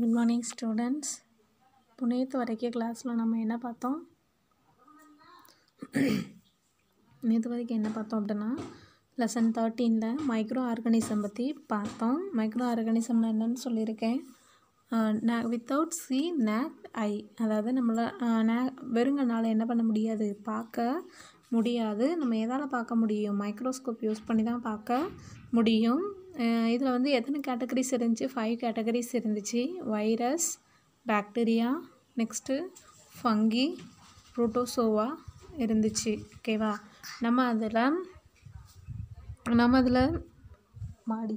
Good morning students புனேத்து வரைக்கும் கிளாஸில் நம்ம என்ன பார்த்தோம் நேற்று வரைக்கும் என்ன பார்த்தோம் அப்படின்னா லெசன் தேர்ட்டீனில் மைக்ரோ ஆர்கனிசம் பற்றி பார்த்தோம் மைக்ரோ ஆர்கனிசம்னா என்னென்னு சொல்லியிருக்கேன் வித்தவுட் சி நேக் ஐ அதாவது நம்மளை நே வெறுங்கனால் என்ன பண்ண முடியாது பார்க்க முடியாது நம்ம எதால் பார்க்க முடியும் மைக்ரோஸ்கோப் யூஸ் பண்ணி தான் பார்க்க முடியும் இதில் வந்து எத்தனை கேட்டகரிஸ் இருந்துச்சு ஃபைவ் கேட்டகரிஸ் இருந்துச்சு virus bacteria next fungi protozoa இருந்துச்சு ஓகேவா நம்ம அதில் நம்ம அதில் மாடி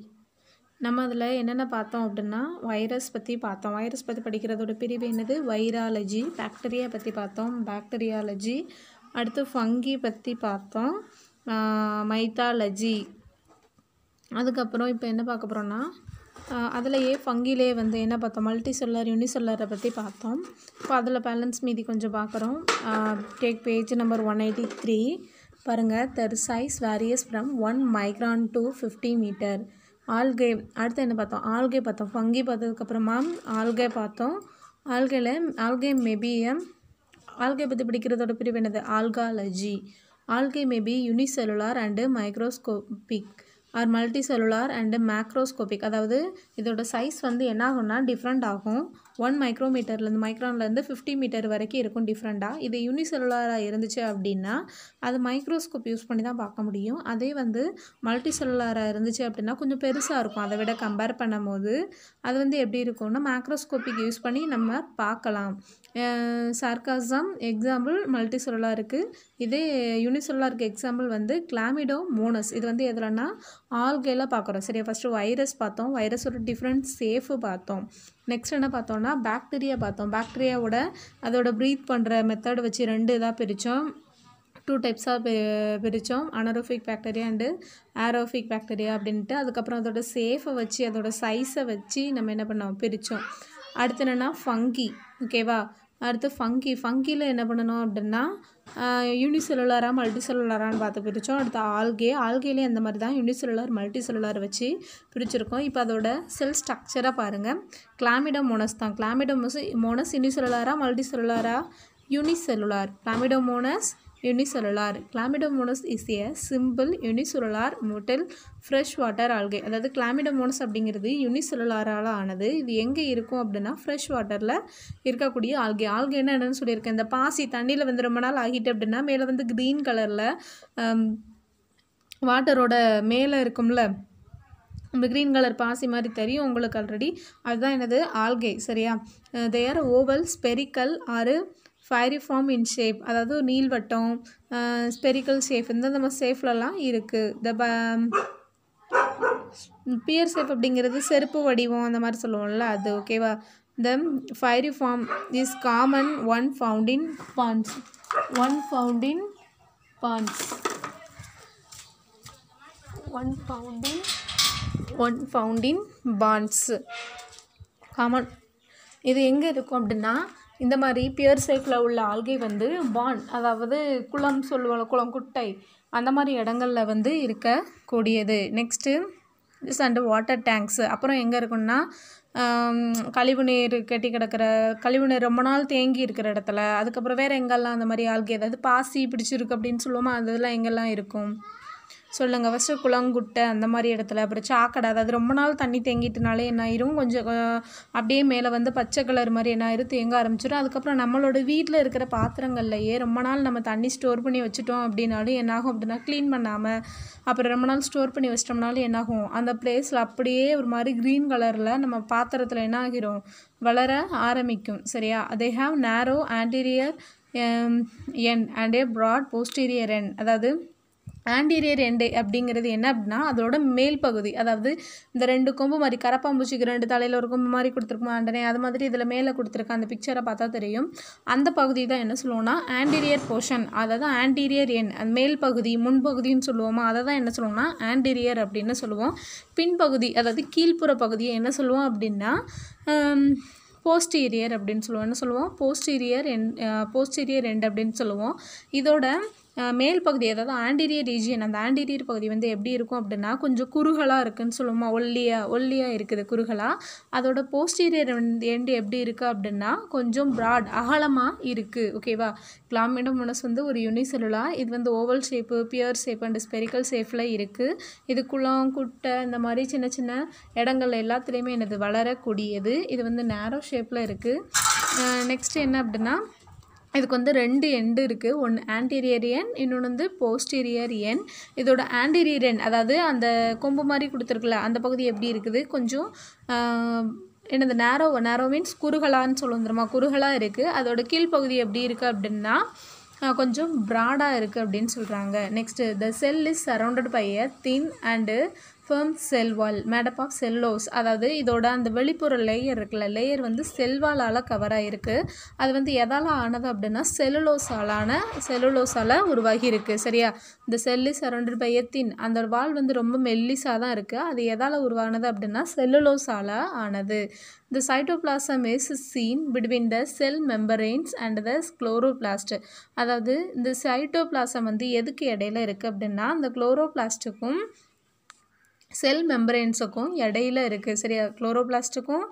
நம்ம அதில் என்னென்ன பார்த்தோம் அப்படின்னா வைரஸ் பற்றி பார்த்தோம் வைரஸ் பற்றி படிக்கிறதோட பிரிவு என்னது வைராலஜி பாக்டீரியா பற்றி பார்த்தோம் பாக்டீரியாலஜி அடுத்து ஃபங்கி பற்றி பார்த்தோம் மைத்தாலஜி அதுக்கப்புறம் இப்போ என்ன பார்க்க போகிறோன்னா அதிலேயே ஃபங்கிலே வந்து என்ன பார்த்தோம் மல்டி சொல்லார் யூனி பற்றி பார்த்தோம் இப்போ அதில் பேலன்ஸ் மீதி கொஞ்சம் பார்க்குறோம் take page number one eighty three பாருங்கள் their size varies from one micron to fifty metre algae அடுத்து என்ன பார்த்தோம் ஆல்கே பார்த்தோம் ஃபங்கி பார்த்ததுக்கப்புறமா ஆல்கே பார்த்தோம் ஆல்கேல ஆல்கே மெபியம் ஆல்கே பற்றி பிடிக்கிறதோட பிரிவு என்னது algology algae maybe unicellular and microscopic or multicellular and macroscopic அதாவது இதோட சைஸ் வந்து என்னாகும்னா டிஃப்ரெண்ட் ஆகும் ஒன் மைக்ரோமீட்டர்லேருந்து மைக்ரான்லேருந்து ஃபிஃப்டி மீட்டர் வரைக்கும் இருக்கும் டிஃப்ரெண்ட்டாக இது யூனிசெல்லுலாராக இருந்துச்சு அப்படின்னா அது மைக்ரோஸ்கோப் யூஸ் பண்ணி தான் பார்க்க முடியும் அதே வந்து மல்டி செல்லுலாராக இருந்துச்சு அப்படின்னா கொஞ்சம் பெருசாக இருக்கும் அதை விட கம்பேர் பண்ணும்போது அது வந்து எப்படி இருக்கும்னா மேக்ரோஸ்கோபிக் யூஸ் பண்ணி நம்ம பார்க்கலாம் சார்காசம் எக்ஸாம்பிள் மல்டி சொல்லலாக இருக்குது இதே யூனிசொல்லாக இருக்க எக்ஸாம்பிள் வந்து கிளாமிடோ மோனஸ் இது வந்து எதுலன்னா ஆல்கேல பார்க்குறோம் சரியா ஃபஸ்ட்டு வைரஸ் பார்த்தோம் வைரஸோட டிஃப்ரெண்ட் சேஃபு பார்த்தோம் நெக்ஸ்ட் என்ன பார்த்தோம்னா பாக்டீரியா பார்த்தோம் பாக்டீரியாவோட அதோட ப்ரீத் பண்ணுற மெத்தட் வச்சு ரெண்டு இதாக பிரித்தோம் டூ டைப்ஸாக பிரித்தோம் anaerobic bacteria and aerobic bacteria அப்படின்ட்டு அதுக்கப்புறம் அதோட சேஃபை வச்சு அதோட சைஸை வச்சு நம்ம என்ன பண்ணோம் பிரித்தோம் அடுத்து என்னென்னா ஃபங்கி ஓகேவா அடுத்து ஃபங்கி ஃபங்கியில் என்ன பண்ணணும் அப்படின்னா யூனிசெலுலராக மல்டி பார்த்து பிரித்தோம் அடுத்து ஆல்கே ஆல்கேலே அந்த மாதிரி தான் யூனிசெலுலர் மல்டி வச்சு பிரிச்சிருக்கோம் இப்போ அதோட செல் ஸ்ட்ரக்சராக பாருங்கள் கிளாமிடம் மோனஸ் தான் கிளாமிடம் மோனஸ் யூனிசெலுலராக multi unicellular unicellular Chlamydomonas unicellular Chlamydomonas is a simple unicellular motile fresh water algae அதாவது கிளாமிடமோனஸ் அப்படிங்கிறது யூனிசொலுலாரால் ஆனது இது எங்கே இருக்கும் அப்படின்னா ஃப்ரெஷ் வாட்டரில் இருக்கக்கூடிய ஆல்கை ஆல்கை என்ன என்னன்னு சொல்லியிருக்கேன் இந்த பாசி தண்ணியில் வந்து ரொம்ப நாள் ஆகிட்டு அப்படின்னா மேலே வந்து க்ரீன் கலரில் வாட்டரோட மேலே இருக்கும்ல இந்த க்ரீன் கலர் பாசி மாதிரி தெரியும் உங்களுக்கு ஆல்ரெடி அதுதான் எனது ஆல்கை சரியா they're oval spherical or pyriform in shape அதாவது நீள்வட்டம் ஸ்பெரிக்கல் ஷேப் இந்த நம்ம ஷேஃப்லலாம் இருக்குது த பியர் ஷேப் அப்படிங்கிறது செருப்பு வடிவம் அந்த மாதிரி சொல்லுவோம்ல அது ஓகேவா the form is common one found in ponds one found in ponds one found in one found in in ponds common இது எங்கே இருக்கும் அப்படின்னா இந்த மாதிரி பியர் ஷேப்பில் உள்ள ஆல்கை வந்து பான் அதாவது குளம் சொல்லுவாங்க குளம் குட்டை அந்த மாதிரி இடங்களில் வந்து இருக்கக்கூடியது next is and water tanks அப்புறம் எங்கே இருக்குன்னா கழிவு நீர் கட்டி கிடக்கிற கழிவு நீர் ரொம்ப நாள் தேங்கி இருக்கிற இடத்துல அதுக்கப்புறம் வேறு எங்கெல்லாம் அந்த மாதிரி ஆல்கை ஏதாவது பாசி பிடிச்சிருக்கு அப்படின்னு சொல்லுவோமா அதெல்லாம் எங்கெல்லாம் இருக்கும் சொல்லுங்கள் ஃபஸ்ட்டு குளங்குட்டை அந்த மாதிரி இடத்துல அப்புறம் சாக்கடை அதாவது ரொம்ப நாள் தண்ணி தேங்கிட்டனாலே என்ன ஆயிரும் கொஞ்சம் அப்படியே மேலே வந்து பச்சை கலர் மாதிரி என்ன ஆயிரும் தேங்க ஆரம்பிச்சிடும் அதுக்கப்புறம் நம்மளோட வீட்டில் இருக்கிற பாத்திரங்கள்லையே ரொம்ப நாள் நம்ம தண்ணி ஸ்டோர் பண்ணி வச்சுட்டோம் அப்படின்னாலும் என்னாகும் அப்படின்னா க்ளீன் பண்ணாமல் அப்புறம் ரொம்ப நாள் ஸ்டோர் பண்ணி வச்சிட்டோம்னாலும் என்னாகும் அந்த பிளேஸில் அப்படியே ஒரு மாதிரி க்ரீன் கலரில் நம்ம பாத்திரத்தில் என்ன ஆகிரும் வளர ஆரம்பிக்கும் சரியா அதே have narrow anterior end and a broad posterior end அதாவது ஆண்டீரியர் எண்டு அப்படிங்கிறது என்ன அப்படின்னா அதோட மேல் பகுதி அதாவது இந்த ரெண்டு கொம்பு மாதிரி கரப்பாம்பூச்சிக்கு ரெண்டு தலையில் ஒரு கொம்பு மாதிரி கொடுத்துருக்குமா ஆண்டனே அது மாதிரி இதில் மேலே கொடுத்துருக்க அந்த பிக்சரை பார்த்தா தெரியும் அந்த பகுதி தான் என்ன சொல்லுவோம்னா ஆண்டீரியர் போர்ஷன் அதாவது ஆண்டீரியர் எண் அந்த மேல் பகுதி முன்பகுதின்னு சொல்லுவோமா அதை தான் என்ன சொல்லுவோம்னா ஆண்டீரியர் அப்படின்னு சொல்லுவோம் பின்பகுதி அதாவது கீழ்ப்புற பகுதியை என்ன சொல்லுவோம் அப்படின்னா போஸ்டீரியர் அப்படின்னு சொல்லுவோம் என்ன சொல்லுவோம் போஸ்டீரியர் என் போஸ்டீரியர் எண்ட் அப்படின்னு சொல்லுவோம் இதோட மேல் பகுதி அதாவது ஆண்டீரியர் ரீஜியன் அந்த ஆண்டீரியர் பகுதி வந்து எப்படி இருக்கும் அப்படின்னா கொஞ்சம் குறுகலாக இருக்குதுன்னு சொல்லுவோமா ஒல்லியாக ஒல்லியாக இருக்குது குறுகலாக அதோட போஸ்டீரியர் எண்டு எப்படி இருக்குது அப்படின்னா கொஞ்சம் ப்ராட் அகலமாக இருக்குது ஓகேவா மனஸ் வந்து ஒரு யூனிசெலுலா இது வந்து oval shape pear shape and spherical ஷேப்பில் இருக்குது இது குளம் குட்டை இந்த மாதிரி சின்ன சின்ன இடங்கள் எல்லாத்துலேயுமே எனது வளரக்கூடியது இது வந்து நேரோ ஷேப்பில் இருக்குது நெக்ஸ்ட் என்ன அப்படின்னா இதுக்கு வந்து ரெண்டு எண்டு இருக்குது ஒன்று ஆன்டீரியர் எண் இன்னொன்று வந்து போஸ்டீரியர் எண் இதோட ஆன்டீரியர் எண் அதாவது அந்த கொம்பு மாதிரி கொடுத்துருக்குல அந்த பகுதி எப்படி இருக்குது கொஞ்சம் என்னது நேரோ நேரோ மீன்ஸ் குறுகலான்னு சொல்லுவோம் தெரியுமா குறுகலாக இருக்குது அதோட கீழ்ப்பகுதி எப்படி இருக்குது அப்படின்னா கொஞ்சம் ப்ராடாக இருக்குது அப்படின்னு சொல்கிறாங்க next the cell is surrounded by a thin and firm cell wall made up of cellulose அதாவது இதோட அந்த வெளிப்புற லேயர் இருக்குல்ல லேயர் வந்து செல்வாலால் கவர் ஆகிருக்கு அது வந்து எதால் ஆனது அப்படின்னா செல்லுலோஸாலான செல்லுலோஸால் உருவாகி இருக்குது சரியா இந்த செல்லு சரௌண்டட் பை எத்தின் அந்த வால் வந்து ரொம்ப மெல்லிஸாக தான் இருக்குது அது எதால் உருவானது அப்படின்னா செல்லுலோஸால் ஆனது The cytoplasm is seen between the cell membranes and the chloroplast. அதாவது இந்த சைட்டோபிளாசம் வந்து எதுக்கு இடையில இருக்குது அப்படின்னா அந்த குளோரோபிளாஸ்ட்டுக்கும் செல் மெம்பரேன்ஸுக்கும் இடையில இருக்குது சரியா குளோரோபிளாஸ்ட்டுக்கும்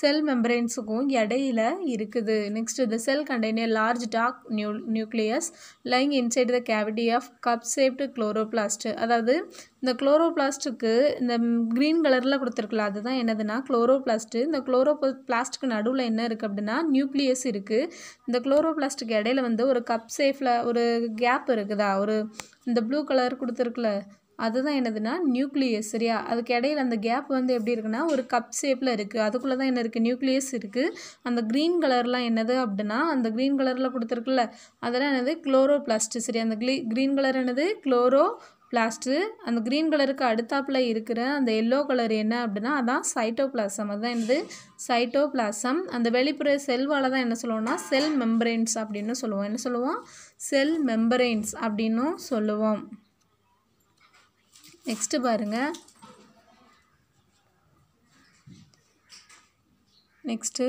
செல் மெம்பரேன்ஸுக்கும் இடையில இருக்குது next the cell container large dark new nucleus lying inside the cavity of cup shaped chloroplast அதாவது இந்த குளோரோபிளாஸ்ட்டுக்கு இந்த க்ரீன் கலரில் கொடுத்துருக்கல அதுதான் என்னதுன்னா குளோரோபிளாஸ்ட்டு இந்த குளோரோ பிளாஸ்டுக்கு நடுவில் என்ன இருக்குது அப்படின்னா நியூக்ளியஸ் இருக்குது இந்த குளோரோபிளாஸ்ட்டுக்கு இடையில வந்து ஒரு கப் சேஃபில் ஒரு கேப் இருக்குதா ஒரு இந்த ப்ளூ கலர் கொடுத்துருக்குல அதுதான் என்னதுன்னா நியூக்ளியஸ் சரியா அதுக்கு இடையில அந்த கேப் வந்து எப்படி இருக்குன்னா ஒரு கப் ஷேப்பில் இருக்குது அதுக்குள்ளே தான் என்ன இருக்குது நியூக்ளியஸ் இருக்குது அந்த க்ரீன் கலர்லாம் என்னது அப்படின்னா அந்த க்ரீன் கலரில் கொடுத்துருக்குல்ல அதெல்லாம் என்னது குளோரோ பிளாஸ்ட் சரி அந்த க்ளீ க்ரீன் கலர் என்னது குளோரோ பிளாஸ்ட்டு அந்த க்ரீன் கலருக்கு அடுத்தாப்பில் இருக்கிற அந்த எல்லோ கலர் என்ன அப்படின்னா அதான் சைட்டோபிளாசம் அதுதான் என்னது சைட்டோபிளாசம் அந்த வெளிப்புற செல்வால் தான் என்ன சொல்லுவோம்னா செல் மெம்பரைன்ஸ் அப்படின்னு சொல்லுவோம் என்ன சொல்லுவோம் செல் மெம்பரைன்ஸ் அப்படின்னும் சொல்லுவோம் நெக்ஸ்ட்டு பாருங்கள் நெக்ஸ்ட்டு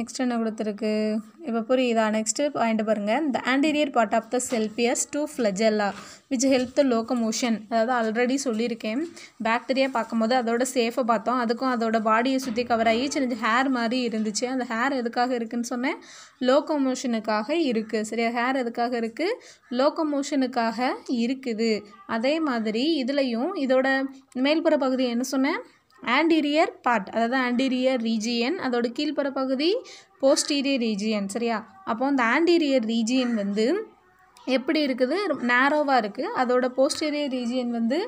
நெக்ஸ்ட் என்ன கொடுத்துருக்கு இப்போ புரியுதா நெக்ஸ்ட்டு பாயிண்ட் பாருங்கள் the anterior part of the cell bears two flagella which help the locomotion அதாவது ஆல்ரெடி சொல்லியிருக்கேன் பேக்டீரியா பார்க்கும்போது அதோட சேஃபை பார்த்தோம் அதுக்கும் அதோட பாடியை சுற்றி கவர் ஆகி சின்ன ஹேர் மாதிரி இருந்துச்சு அந்த ஹேர் எதுக்காக இருக்குதுன்னு சொன்னேன் லோகமோஷனுக்காக இருக்குது சரியா ஹேர் எதுக்காக இருக்குது மோஷனுக்காக இருக்குது அதே மாதிரி இதுலேயும் இதோட மேல்புற பகுதி என்ன சொன்னேன் ஆண்டீரியர் பார்ட் அதாவது ஆண்டீரியர் ரீஜியன் அதோட கீழ்ப்புற பகுதி போஸ்டீரியர் ரீஜியன் சரியா அப்போ அந்த ஆண்டீரியர் ரீஜியன் வந்து எப்படி இருக்குது நேரோவாக இருக்குது அதோட போஸ்டீரியர் ரீஜியன் வந்து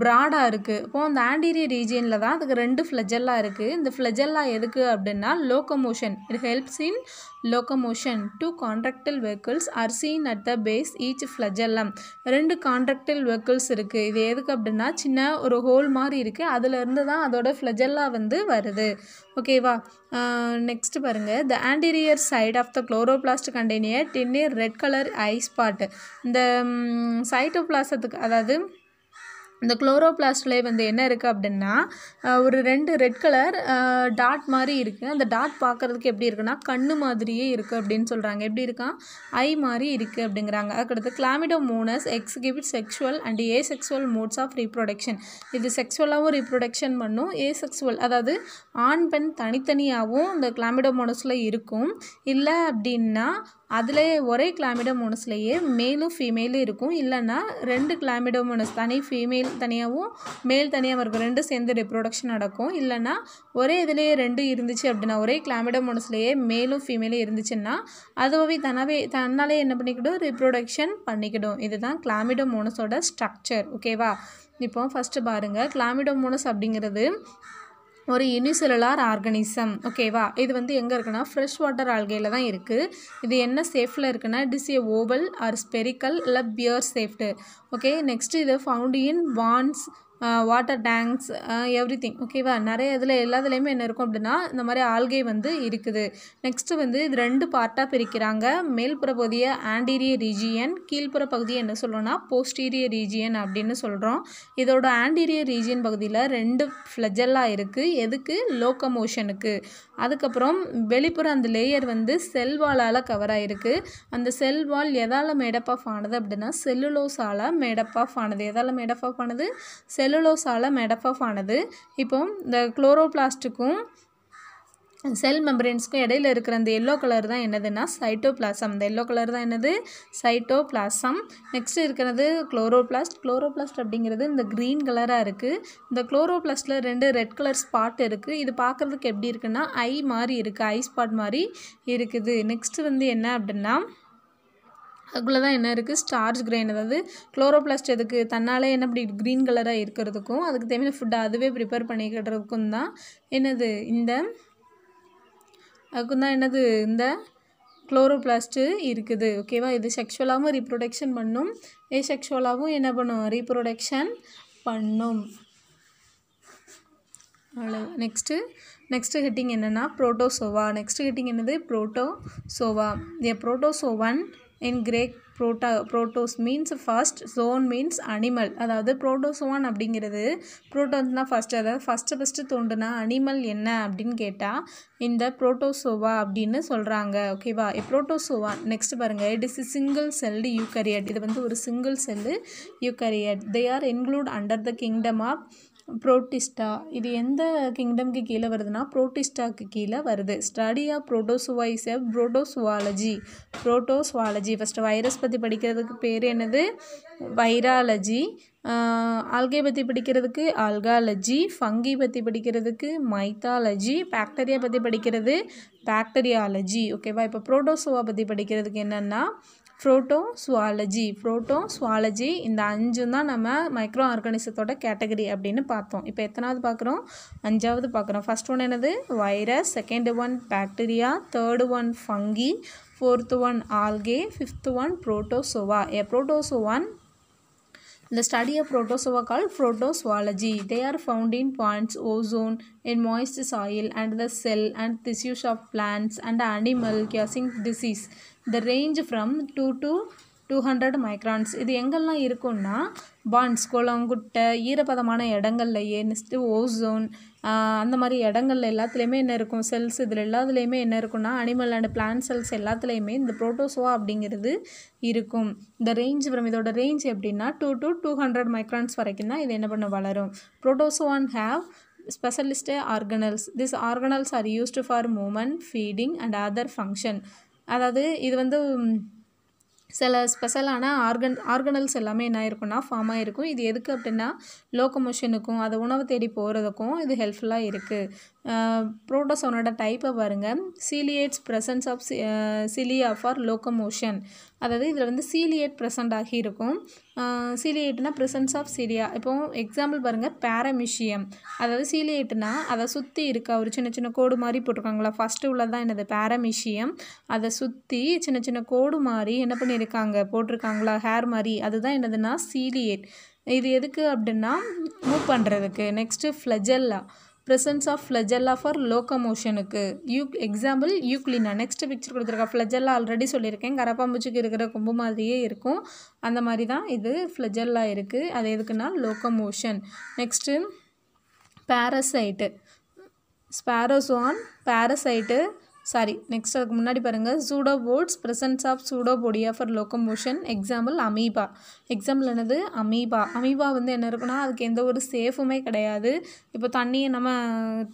ப்ராடாக இருக்குது இப்போது அந்த ஆண்டீரியர் ரீஜியனில் தான் அதுக்கு ரெண்டு ஃப்ளெஜெல்லாம் இருக்குது இந்த ஃப்ளெஜெல்லாம் எதுக்கு அப்படின்னா locomotion it helps in locomotion two contractile vehicles are seen at the base each flagellum ரெண்டு கான்ட்ராக்டல் வெஹிக்கிள்ஸ் இருக்குது இது எதுக்கு அப்படின்னா சின்ன ஒரு ஹோல் மாதிரி இருக்குது அதுலேருந்து தான் அதோட ஃப்ளெஜெல்லாம் வந்து வருது ஓகேவா நெக்ஸ்ட் பாருங்கள் the anterior side of the chloroplast container tinier red colour eyes spot இந்த சைட்டோபிளாசத்துக்கு அதாவது இந்த குளோரோபிளாஸ்டில் வந்து என்ன இருக்குது அப்படின்னா ஒரு ரெண்டு ரெட் கலர் டாட் மாதிரி இருக்குது அந்த டாட் பார்க்குறதுக்கு எப்படி இருக்குன்னா கண் மாதிரியே இருக்குது அப்படின்னு சொல்கிறாங்க எப்படி இருக்கான் ஐ மாதிரி இருக்குது அப்படிங்கிறாங்க அதுக்கடுத்து Chlamydomonas exhibit sexual and asexual modes of reproduction இது செக்ஷுவலாகவும் ரீப்ரொடக்ஷன் பண்ணும் ஏ செக்ஷுவல் அதாவது ஆண் பெண் தனித்தனியாகவும் இந்த கிளாமிடோ மோனஸில் இருக்கும் இல்லை அப்படின்னா அதில் ஒரே கிளாமிடோமோனஸ்லேயே மேலும் ஃபீமேலும் இருக்கும் இல்லைன்னா ரெண்டு கிளாமிடோமோனஸ் தனி ஃபீமேல் தனியாகவும் மேல் தனியாகவும் இருக்கும் ரெண்டும் சேர்ந்து ரிப்ரொடக்ஷன் நடக்கும் இல்லைன்னா ஒரே இதுலேயே ரெண்டு இருந்துச்சு அப்படின்னா ஒரே கிளாமிடோமோனஸ்லேயே மேலும் ஃபீமேலும் இருந்துச்சுன்னா அதுவே தனவே தன்னாலே என்ன பண்ணிக்கிடும் ரிப்ரொடக்ஷன் பண்ணிக்கிடும் இதுதான் கிளாமிடோமோனஸோட ஸ்ட்ரக்சர் ஓகேவா இப்போ ஃபஸ்ட்டு பாருங்கள் கிளாமிடோமோனஸ் அப்படிங்கிறது ஒரு யூனிசெலுலார் ஆர்கனிசம் ஓகேவா இது வந்து எங்கே இருக்குன்னா ஃப்ரெஷ் வாட்டர் ஆல்கையில் தான் இருக்குது இது என்ன சேஃபில் இருக்குன்னா it is a oval or spherical இல்லை பியர் சேஃப்டு ஓகே நெக்ஸ்ட் இது found in ponds water tanks everything ஓகேவா நிறைய இதில் எல்லாத்துலேயுமே என்ன இருக்கும் அப்படின்னா இந்த மாதிரி ஆல்கை வந்து இருக்குது நெக்ஸ்ட்டு வந்து இது ரெண்டு பார்ட்டாக பிரிக்கிறாங்க மேல்புற பகுதியை ஆண்டீரிய ரீஜியன் கீழ்ப்புற பகுதியை என்ன சொல்கிறோன்னா போஸ்டீரிய ரீஜியன் அப்படின்னு சொல்கிறோம் இதோட ஆண்டீரிய ரீஜியன் பகுதியில் ரெண்டு ஃப்ளஜெல்லாம் இருக்குது எதுக்கு லோக்கமோஷனுக்கு அதுக்கப்புறம் வெளிப்புற அந்த லேயர் வந்து செல்வாலால் கவர் ஆகிருக்கு அந்த செல்வால் எதால் மேடப் ஆஃப் ஆனது அப்படின்னா செல்லுலோஸால் மேடப் ஆஃப் ஆனது எதால் மேடப் ஆஃப் ஆனது செல் செல்லுலோஸால் மெடஃபாஃப் ஆனது இப்போ இந்த குளோரோபிளாஸ்டுக்கும் செல் மெம்பரேன்ஸ்க்கும் இடையில இருக்கிற அந்த எல்லோ கலர் தான் என்னதுன்னா சைட்டோபிளாசம் இந்த எல்லோ கலர் தான் என்னது சைட்டோபிளாசம் நெக்ஸ்ட் இருக்கிறது குளோரோபிளாஸ்ட் குளோரோபிளாஸ்ட் அப்படிங்கிறது இந்த க்ரீன் கலராக இருக்குது இந்த குளோரோபிளாஸ்ட்டில் ரெண்டு ரெட் கலர் ஸ்பாட் இருக்குது இது பார்க்குறதுக்கு எப்படி இருக்குன்னா ஐ மாதிரி இருக்குது ஐ ஸ்பாட் மாதிரி இருக்குது நெக்ஸ்ட் வந்து என்ன அப்படின்னா அதுக்குள்ளே தான் என்ன இருக்குது ஸ்டார்ச் கிரெயின் அதாவது குளோரோப்ளாஸ்ட் அதுக்கு தன்னாலே என்ன இப்படி க்ரீன் கலராக இருக்கிறதுக்கும் அதுக்கு தேவையான ஃபுட்டை அதுவே ப்ரிப்பேர் பண்ணிக்கிறதுக்கும் தான் என்னது இந்த அதுக்கும் தான் என்னது இந்த குளோரோப்ளாஸ்ட்டு இருக்குது ஓகேவா இது செக்ஷுவலாகவும் ரீப்ரொடக்ஷன் பண்ணும் ஏ செக்ஷுவலாகவும் என்ன பண்ணும் ரீப்ரொடக்ஷன் பண்ணும் அவ்வளோ நெக்ஸ்ட்டு நெக்ஸ்ட்டு ஹெட்டிங் என்னென்னா ப்ரோட்டோசோவா நெக்ஸ்ட்டு ஹெட்டிங் என்னது protozoa a protozoan in Greek proto protos means first zoon means animal அதாவது புரோட்டோசோன் அப்படிங்கிறது புரோட்டோன்ஸ்னால் ஃபஸ்ட்டு அதாவது ஃபஸ்ட்டு ஃபஸ்ட்டு தோண்டுனா அனிமல் என்ன அப்படின்னு கேட்டால் இந்த புரோட்டோசோவா அப்படின்னு சொல்கிறாங்க ஓகேவா ப்ரோட்டோசோவா நெக்ஸ்ட் பாருங்கள் it is single cell eukaryote இது வந்து ஒரு single cell eukaryote they are include under the kingdom of Protista இது எந்த கிங்டம்க்கு கீழே வருதுன்னா புரோட்டிஸ்டாக்கு கீழே வருது study of protozoas protozoology protozoology first virus பற்றி படிக்கிறதுக்கு பேர் என்னது வைராலஜி ஆல்கை பற்றி படிக்கிறதுக்கு ஆல்காலஜி ஃபங்கி பற்றி படிக்கிறதுக்கு மைத்தாலஜி பாக்டீரியா பற்றி படிக்கிறது பாக்டீரியாலஜி ஓகேவா இப்போ புரோட்டோசோவா பற்றி படிக்கிறதுக்கு என்னென்னா ப்ரோட்டோ சுவாலஜி ப்ரோட்டோ சுவாலஜி இந்த அஞ்சும் தான் நம்ம மைக்ரோ ஆர்கானிசத்தோட கேட்டகரி அப்படின்னு பார்த்தோம் இப்போ எத்தனாவது பார்க்குறோம் அஞ்சாவது பார்க்குறோம் ஃபஸ்ட் ஒன் என்னது virus second one bacteria third one fungi fourth one algae fifth one protozoa a protozoan The study of protozoa called protozoology. They are found in ponds oceans in moist soil and the cell and tissues of plants and animal causing disease the range from two to two hundred microns இது எங்கெல்லாம் இருக்கும்னா பான்ஸ் குளம் குட்டை ஈரப்பதமான இடங்கள்லையே next ozone அந்த மாதிரி இடங்கள்ல எல்லாத்துலேயுமே என்ன இருக்கும் செல்ஸ் இதில் எல்லாத்துலேயுமே என்ன இருக்கும்னா அனிமல் அண்ட் பிளான்ட் செல்ஸ் எல்லாத்துலேயுமே இந்த ப்ரோட்டோசோவா அப்படிங்கிறது இருக்கும் இந்த ரேஞ்ச் ஃப்ரம் இதோட ரேஞ்ச் எப்படின்னா two to two hundred microns வரைக்கும் தான் இது என்ன பண்ண வளரும் protozoan have specialist organelles this organelles are used for movement feeding and other function அதாவது இது வந்து சில ஸ்பெஷலான ஆர்கன் ஆர்கனல்ஸ் எல்லாமே என்ன ஆயிருக்கும்னா ஃபார்ம் ஆகிருக்கும் இது எதுக்கு அப்படின்னா லோக்கமோஷனுக்கும் அது உணவு தேடி போகிறதுக்கும் இது ஹெல்ப்ஃபுல்லாக இருக்குது ப்ரோட்டோசோனோட டைப்பை பாருங்கள் ciliates presence of cilia for locomotion அதாவது இதில் வந்து சீலியேட் ப்ரெசண்ட் ஆகி இருக்கும் சீலியேட்னா ப்ரெசன்ஸ் ஆஃப் சீலியா இப்போ எக்ஸாம்பிள் பாருங்கள் பேரமிஷியம் அதாவது சீலியேட்னா அதை சுற்றி இருக்க ஒரு சின்ன சின்ன கோடு மாதிரி போட்டிருக்காங்களா ஃபஸ்ட்டு உள்ளதான் என்னது பேரமிஷியம் அதை சுற்றி சின்ன சின்ன கோடு மாதிரி என்ன பண்ணியிருக்காங்க போட்டிருக்காங்களா ஹேர் மாதிரி அதுதான் என்னதுன்னா சீலியேட் இது எதுக்கு அப்படின்னா மூவ் பண்ணுறதுக்கு next flagella presence of flagella for லோக்கமோஷனுக்கு you example euglena next picture கொடுத்துருக்கேன் ஃப்ளஜெல்லா ஆல்ரெடி சொல்லியிருக்கேன் கரப்பாம்பூச்சிக்கு இருக்கிற கொம்பு மாதிரியே இருக்கும் அந்த மாதிரி தான் இது ஃப்ளஜெல்லா இருக்குது அது எதுக்குன்னா locomotion next parasite sporozoan an parasite sorry next அதுக்கு முன்னாடி பாருங்கள் pseudopods presence of pseudopodia for locomotion example amoeba example என்னது அமீபா அமீபா வந்து என்ன இருக்குன்னா அதுக்கு எந்த ஒரு சேஃபுமே கிடையாது இப்போ தண்ணியை நம்ம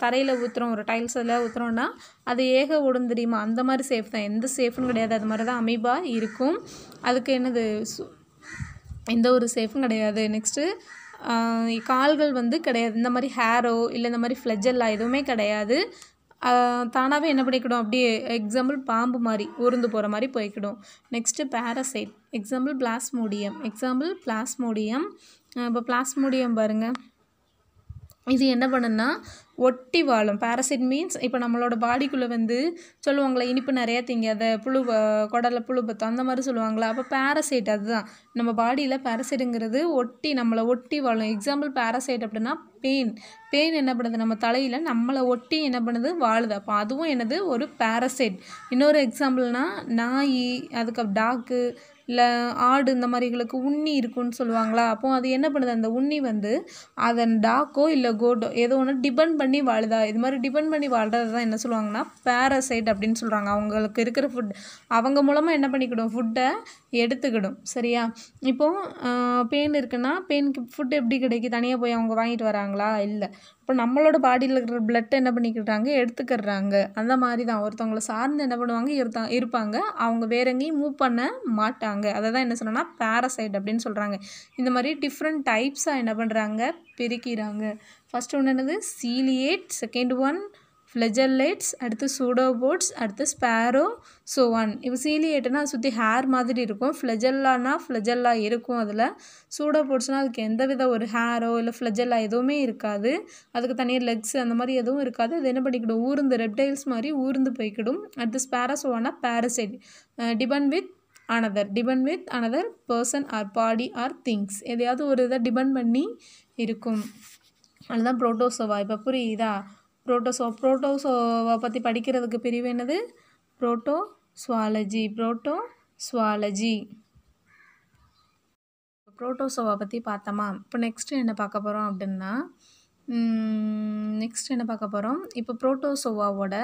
தரையில் ஊற்றுறோம் ஒரு டைல்ஸ் அதில் ஊற்றுறோம்னா அது ஏக ஓடும் தெரியுமா அந்த மாதிரி சேஃப் தான் எந்த சேஃப்னு கிடையாது அது மாதிரி தான் அமீபா இருக்கும் அதுக்கு என்னது எந்த ஒரு சேஃபும் கிடையாது நெக்ஸ்ட்டு கால்கள் வந்து கிடையாது இந்த மாதிரி ஹேரோ இல்லை இந்த மாதிரி ஃப்ளெஜெல்லாம் எதுவுமே கிடையாது தானாகவே என்ன பண்ணிக்கிடும் அப்படியே எக்ஸாம்பிள் பாம்பு மாதிரி ஊர்ந்து போகிற மாதிரி போய்க்கிடும் next parasite example plasmodium example plasmodium இப்போ பிளாஸ்மோடியம் பாருங்கள் இது என்ன பண்ணுன்னா ஒட்டி வாழும் பேரசிட் மீன்ஸ் இப்போ நம்மளோட பாடிக்குள்ளே வந்து சொல்லுவாங்களே இனிப்பு நிறையா அதை புழு குடலை புழு பத்தம் அந்த மாதிரி சொல்லுவாங்களா அப்போ பேரசைட் அதுதான் நம்ம பாடியில் பேரசைட்டுங்கிறது ஒட்டி நம்மளை ஒட்டி வாழும் எக்ஸாம்பிள் பேரசைட் அப்படின்னா பெயின் பெயின் என்ன பண்ணுது நம்ம தலையில் நம்மளை ஒட்டி என்ன பண்ணுது வாழுது அப்போ அதுவும் என்னது ஒரு பேரசைட் இன்னொரு எக்ஸாம்பிள்னால் நாய் அதுக்கு டாக்கு இல்லை ஆடு இந்த மாதிரிகளுக்கு உண்ணி இருக்குன்னு சொல்லுவாங்களா அப்போது அது என்ன பண்ணுது அந்த உண்ணி வந்து அதன் டாக்கோ இல்லை கோட்டோ ஏதோ ஒன்று டிபெண்ட் பண்ணி வாழுதா இது மாதிரி டிபெண்ட் பண்ணி வாழ்கிறது தான் என்ன சொல்லுவாங்கன்னா பேரசைட் அப்படின்னு சொல்கிறாங்க அவங்களுக்கு இருக்கிற ஃபுட் அவங்க மூலமாக என்ன பண்ணிக்கிடும் ஃபுட்டை எடுத்துக்கிடும் சரியா இப்போது பெயின் இருக்குன்னா பெயினுக்கு ஃபுட் எப்படி கிடைக்கி தனியாக போய் அவங்க வாங்கிட்டு வராங்களா இல்லை இப்போ நம்மளோட பாடியில் இருக்கிற பிளட்டை என்ன பண்ணிக்கிட்டாங்க எடுத்துக்கிறாங்க அந்த மாதிரி தான் ஒருத்தவங்களை சார்ந்து என்ன பண்ணுவாங்க இருத்தா இருப்பாங்க அவங்க வேற எங்கேயும் மூவ் பண்ண மாட்டாங்க அதை தான் என்ன சொல்லணும்னா பேரசைட் அப்படின்னு சொல்கிறாங்க இந்த மாதிரி டிஃப்ரெண்ட் டைப்ஸாக என்ன பண்ணுறாங்க பிரிக்கிறாங்க ஃபஸ்ட் ஒன்று என்னது சீலியேட் செகண்ட் ஒன் ஃப்ளெஜர்லேட்ஸ் அடுத்து சூடோபோட்ஸ் அடுத்து ஸ்பேரோ ஸோ ஒன் இப்போ சீலியேட்டுனா சுற்றி ஹேர் மாதிரி இருக்கும் ஃப்ளெஜல்லானா ஃப்ளெஜல்லா இருக்கும் அதில் சூடாக போட்டுச்சுன்னா அதுக்கு எந்த வித ஒரு ஹேரோ இல்லை ஃப்ளெஜல்லா எதுவுமே இருக்காது அதுக்கு தனியாக லெக்ஸ் அந்த மாதிரி எதுவும் இருக்காது அது என்ன பண்ணிக்கிடும் ஊர்ந்து ரெப்டைல்ஸ் மாதிரி ஊர்ந்து போய்க்கிடும் அடுத்து ஸ்பேரசோவானா parasite depend with another depend with another person or body or things எதையாவது ஒரு இதை டிபெண்ட் பண்ணி இருக்கும் அதுதான் புரோட்டோசோவா இப்போ புரியுதா புரோட்டோசோ ப்ரோட்டோசோவை பற்றி படிக்கிறதுக்கு பிரிவு என்னது ப்ரோட்டோ சுவாலஜி புரோட்டோ சுவாலஜி புரோட்டோசோவை பற்றி பார்த்தோமா இப்போ நெக்ஸ்ட்டு என்ன பார்க்க போகிறோம் அப்படின்னா நெக்ஸ்ட் என்ன பார்க்க போகிறோம் இப்போ புரோட்டோசோவாவோட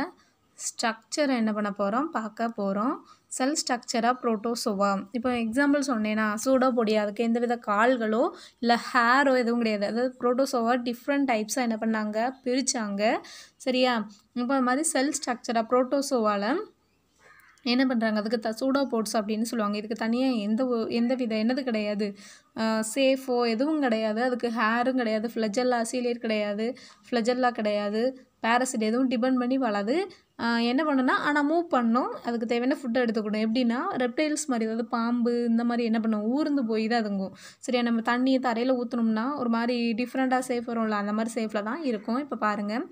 ஸ்ட்ரக்சரை என்ன பண்ண போகிறோம் பார்க்க போகிறோம் செல் ஸ்ட்ரக்சராக புரோட்டோசோவா இப்போ எக்ஸாம்பிள் சொன்னேன்னா சூடோ பொடியா அதுக்கு எந்த வித கால்களோ இல்லை ஹேரோ எதுவும் கிடையாது அதாவது புரோட்டோசோவா டிஃப்ரெண்ட் டைப்ஸாக என்ன பண்ணாங்க பிரித்தாங்க சரியா இப்போ அது மாதிரி செல் ஸ்ட்ரக்சராக புரோட்டோசோவாவில் என்ன பண்ணுறாங்க அதுக்கு த சூடோ போட்ஸ் அப்படின்னு சொல்லுவாங்க இதுக்கு தனியாக எந்த எந்த வித என்னது கிடையாது சேஃபோ எதுவும் கிடையாது அதுக்கு ஹேரும் கிடையாது ஃப்ளஜெல்லா சீலியர் கிடையாது ஃப்ளஜெல்லா கிடையாது பேரசிட் எதுவும் டிபெண்ட் பண்ணி வளாது என்ன பண்ணுனா ஆனால் மூவ் பண்ணோம் அதுக்கு தேவையான ஃபுட்டை எடுத்துக்கணும் எப்படின்னா ரெப்டைல்ஸ் மாதிரி அதாவது பாம்பு இந்த மாதிரி என்ன பண்ணும் ஊர்ந்து போய் தான் அதுங்கும் சரியா நம்ம தண்ணியை தரையில் ஊற்றணும்னா ஒரு மாதிரி டிஃப்ரெண்ட்டாக சேஃப் வரும்ல அந்த மாதிரி சேஃபில் தான் இருக்கும் இப்போ பாருங்கள்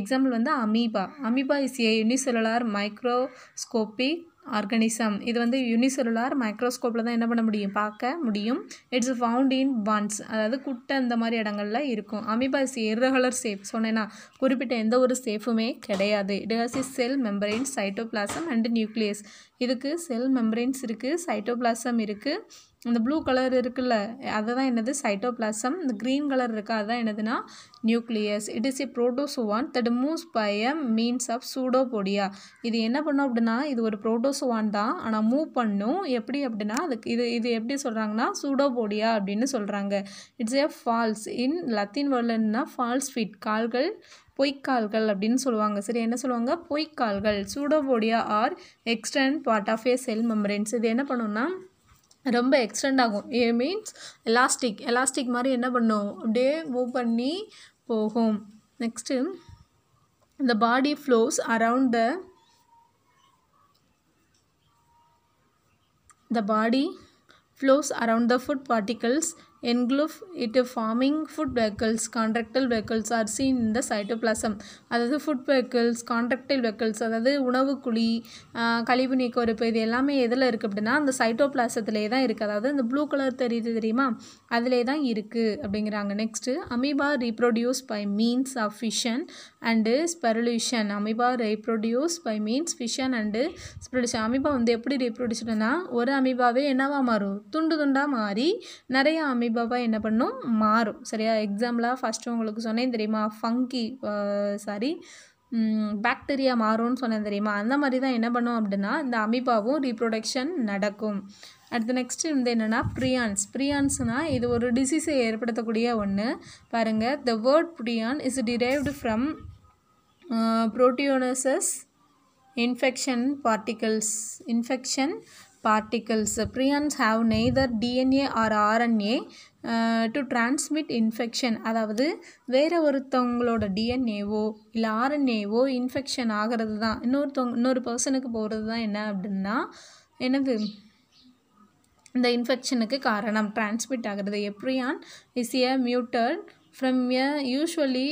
எக்ஸாம்பிள் வந்து amoeba amoeba is a unicellular microscopic organism இது வந்து யூனிசெலுலார் மைக்ரோஸ்கோப்பில் தான் என்ன பண்ண முடியும் பார்க்க முடியும் இட்ஸ் ஃபவுண்ட் இன் பன்ஸ் அதாவது குட்டை அந்த மாதிரி இடங்களில் இருக்கும் அமிபாஸ் இர்ரெகுலர் சேஃப் சொன்னேன்னா குறிப்பிட்ட எந்த ஒரு சேஃபுமே கிடையாது it has is cell membrane cytoplasm and nucleus இதுக்கு செல் மெம்பரைன்ஸ் இருக்குது சைட்டோபிளாசம் இருக்குது இந்த ப்ளூ கலர் இருக்குல்ல அதுதான் என்னது சைட்டோபிளாசம் இந்த க்ரீன் கலர் இருக்குது அதுதான் என்னதுன்னா nucleus it is a protozoan that moves by a means of pseudopodia இது என்ன பண்ணும் அப்படின்னா இது ஒரு ப்ரோட்டோசுவான் தான் ஆனால் மூவ் பண்ணும் எப்படி அப்படின்னா அதுக்கு இது இது எப்படி சொல்கிறாங்கன்னா சூடோபோடியா அப்படின்னு சொல்கிறாங்க it's a false in Latin வேர்ல்டுன்னா ஃபால்ஸ் ஃபிட் கால்கள் பொய்க்கால்கள் அப்படின்னு சொல்லுவாங்க சரி என்ன சொல்லுவாங்க பொய்க்கால்கள் pseudopodia are extern part of a cell membranes இது என்ன பண்ணுன்னா ரொம்ப எக்ஸ்டெண்ட் ஆகும் ஏ மீன்ஸ் எலாஸ்டிக் எலாஸ்டிக் மாதிரி என்ன பண்ணும் அப்படியே மூவ் பண்ணி போகும் நெக்ஸ்ட்டு இந்த body flows around the the body flows around the food particles engulf it forming food vehicles contractile vehicles are seen இந்த த அதாவது ஃபுட் வெஹிக்கிள்ஸ் கான்ட்ராக்டல் வெஹிக்கிள்ஸ் அதாவது உணவு குழி கழிவு நீக்க உறுப்பு இது எல்லாமே எதில் இருக்குது அப்படின்னா அந்த சைட்டோபிளாசத்திலே தான் இருக்குது அதாவது அந்த ப்ளூ கலர் தெரியுது தெரியுமா அதிலே தான் இருக்குது அப்படிங்கிறாங்க next amoeba reproduce by means of fission and sporulation amoeba reproduce by means fission and sporulation amoeba வந்து எப்படி ரீப்ரொடியூஷன்னா ஒரு அமீபாவே என்னவாக மாறும் துண்டு துண்டாக மாறி நிறையா அமீபா சைபாபாக என்ன பண்ணும் மாறும் சரியா எக்ஸாம்பிளாக ஃபஸ்ட்டு உங்களுக்கு சொன்னேன் தெரியுமா ஃபங்கி சாரி பாக்டீரியா மாறும்னு சொன்னேன் தெரியுமா அந்த மாதிரி தான் என்ன பண்ணும் அப்படின்னா இந்த அமிபாவும் ரீப்ரொடக்ஷன் நடக்கும் அடுத்து நெக்ஸ்ட் வந்து என்னென்னா ப்ரியான்ஸ் ப்ரியான்ஸ்னால் இது ஒரு டிசீஸை ஏற்படுத்தக்கூடிய ஒன்று பாருங்கள் the word prion is derived from proteinaceous infection particles infection particles. Prions have neither DNA or RNA to transmit infection அதாவது வேறு ஒருத்தவங்களோட டிஎன்ஏவோ இல்லை ஆர்என்ஏவோ இன்ஃபெக்ஷன் ஆகிறது தான் இன்னொருத்தவங்க இன்னொரு பர்சனுக்கு போகிறது தான் என்ன அப்படின்னா எனது இந்த இன்ஃபெக்ஷனுக்கு காரணம் டிரான்ஸ்மிட் ஆகிறது a prion is a mutated from a usually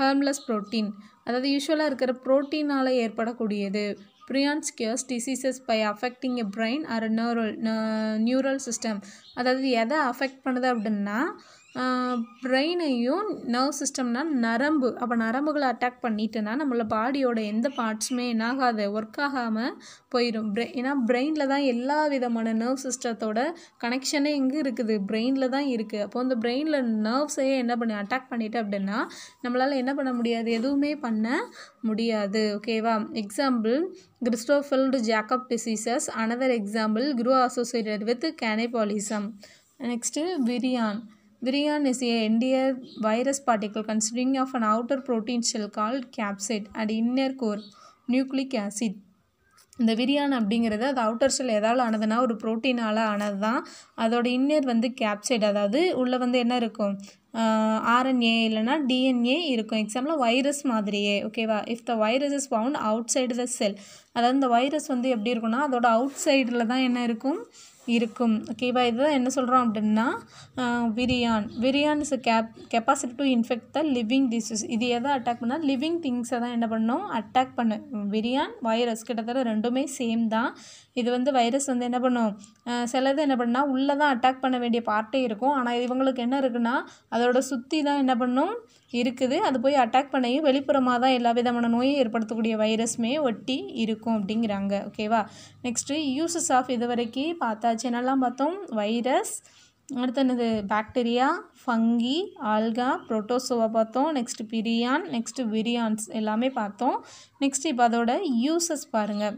harmless protein அதாவது யூஸ்வலாக இருக்கிற ப்ரோட்டீனால் ஏற்படக்கூடியது prions cures diseases by affecting a brain or neural neural system அதாவது எதை அஃபெக்ட் பண்ணுது அப்படின்னா பிரெயினையும் நர்வ் சிஸ்டம்னால் நரம்பு அப்போ நரம்புகளை அட்டாக் பண்ணிட்டுனா நம்மளோட பாடியோட எந்த பார்ட்ஸுமே என்னாகாது ஒர்க் ஆகாமல் போயிடும் பிரெ ஏன்னா பிரெயினில் தான் எல்லா விதமான நர்வ் சிஸ்டத்தோட கனெக்ஷனே எங்கே இருக்குது பிரெயினில் தான் இருக்குது அப்போது அந்த பிரெயினில் நர்வ்ஸையே என்ன பண்ணி அட்டாக் பண்ணிட்டு அப்படின்னா நம்மளால் என்ன பண்ண முடியாது எதுவுமே பண்ண முடியாது ஓகேவா example Creutzfeldt Jakob diseases another example kuru associated with cannibalism next prion Virion is a NDR virus particle consisting of an outer protein shell called capsid and inner core nucleic acid. இந்த விரியான் அப்படிங்கிறது அது outer shell ஏதாவது ஆனதுன்னா ஒரு ப்ரோட்டீனால் ஆனது தான் அதோட inner வந்து கேப்சைட் அதாவது உள்ளே வந்து என்ன இருக்கும் ஆர்என்ஏ இல்லைனா டிஎன்ஏ இருக்கும் எக்ஸாம்பிள் வைரஸ் மாதிரியே ஓகேவா if the virus is bound outside the cell அதாவது இந்த வைரஸ் வந்து எப்படி இருக்குன்னா அதோட அவுட் சைடில் தான் என்ன இருக்கும் இருக்கும் ஓகேவா இதுதான் என்ன சொல்கிறோம் அப்படின்னா virion virion is cap capacity to infect the living disease இது எதை அட்டாக் பண்ணால் லிவிங் திங்ஸை தான் என்ன பண்ணோம் அட்டாக் பண்ணு விரியான் வைரஸ் கிட்டத்தட்ட ரெண்டுமே சேம் தான் இது வந்து வைரஸ் வந்து என்ன பண்ணும் சிலது என்ன பண்ணால் உள்ளே தான் அட்டாக் பண்ண வேண்டிய பார்ட்டே இருக்கும் ஆனால் இவங்களுக்கு என்ன இருக்குன்னா அதோட சுற்றி தான் என்ன பண்ணும் இருக்குது அது போய் அட்டாக் பண்ணையும் வெளிப்புறமாக தான் எல்லா விதமான நோயும் ஏற்படுத்தக்கூடிய வைரஸ்மே ஒட்டி இருக்கும் அப்படிங்கிறாங்க ஓகேவா நெக்ஸ்ட்டு யூசஸ் ஆஃப் இது வரைக்கும் பார்த்தா என்னெல்லாம் பார்த்தோம் வைரஸ் அடுத்து என்னது பாக்டீரியா ஃபங்கி ஆல்கா ப்ரோட்டோசோவா பார்த்தோம் நெக்ஸ்ட்டு பிரியான் நெக்ஸ்ட்டு விரியான்ஸ் எல்லாமே பார்த்தோம் நெக்ஸ்ட் இப்போ அதோட யூசஸ் பாருங்கள்